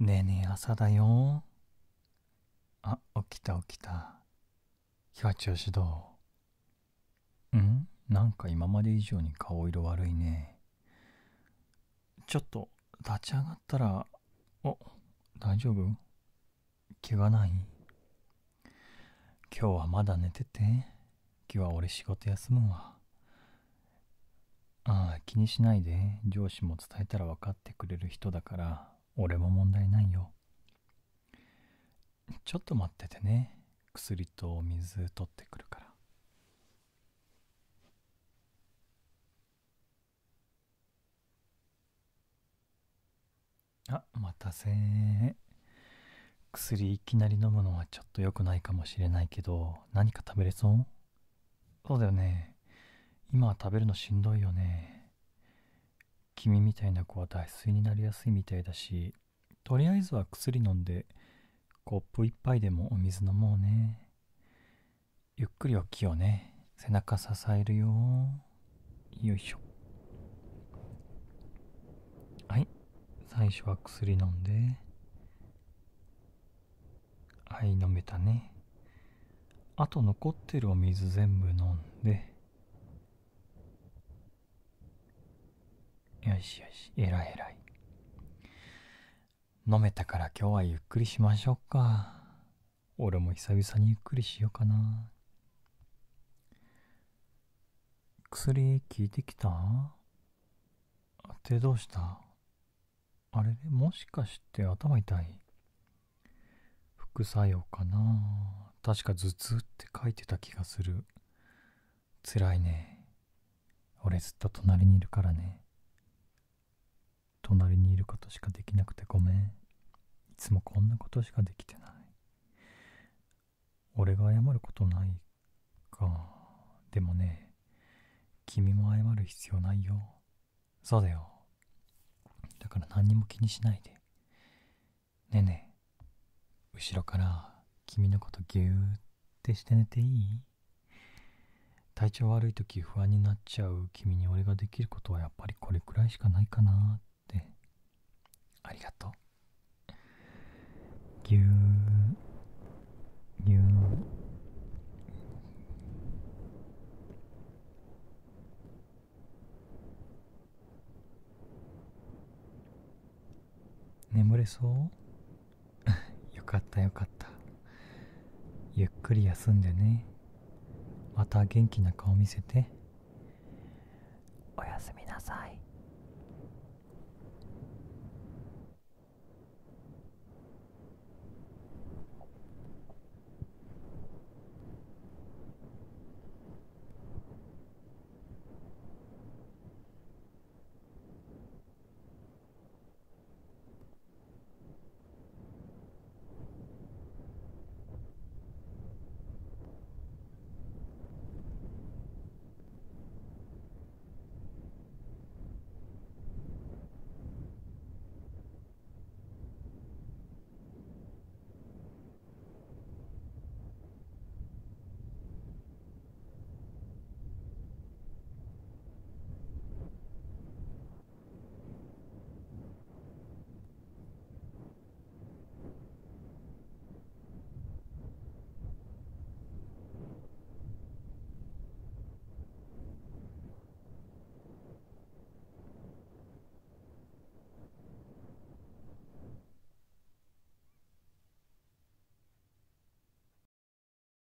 ねえねえ朝だよあ起きた起きた今日は調子どうんなんか今まで以上に顔色悪いねちょっと立ち上がったらお大丈夫怪我ない今日はまだ寝てて今日は俺仕事休むわああ気にしないで上司も伝えたら分かってくれる人だから俺も問題ないよ。ちょっと待っててね。薬とお水取ってくるから。あ、待たせ薬いきなり飲むのはちょっと良くないかもしれないけど、何か食べれそうそうだよね。今は食べるのしんどいよね。君みたいな子は脱水になりやすいみたいだしとりあえずは薬飲んでコップ一杯でもお水飲もうねゆっくり起きようね背中支えるよよいしょはい最初は薬飲んではい飲めたねあと残ってるお水全部飲んでよしよしえらいえらい飲めたから今日はゆっくりしましょうか俺も久々にゆっくりしようかな薬効いてきた手どうしたあれもしかして頭痛い副作用かな確か頭痛って書いてた気がする辛いね俺ずっと隣にいるからね隣にいることしかできなくてごめん。いつもこんなことしかできてない。俺が謝ることないか。でもね、君も謝る必要ないよ。そうだよ。だから何にも気にしないで。ねえねえ、後ろから君のことぎゅーってして寝ていい体調悪い時不安になっちゃう君に俺ができることはやっぱりこれくらいしかないかなっありがとうぎゅーぎゅー眠れそう よかったよかったゆっくり休んでねまた元気な顔見せておやすみなさい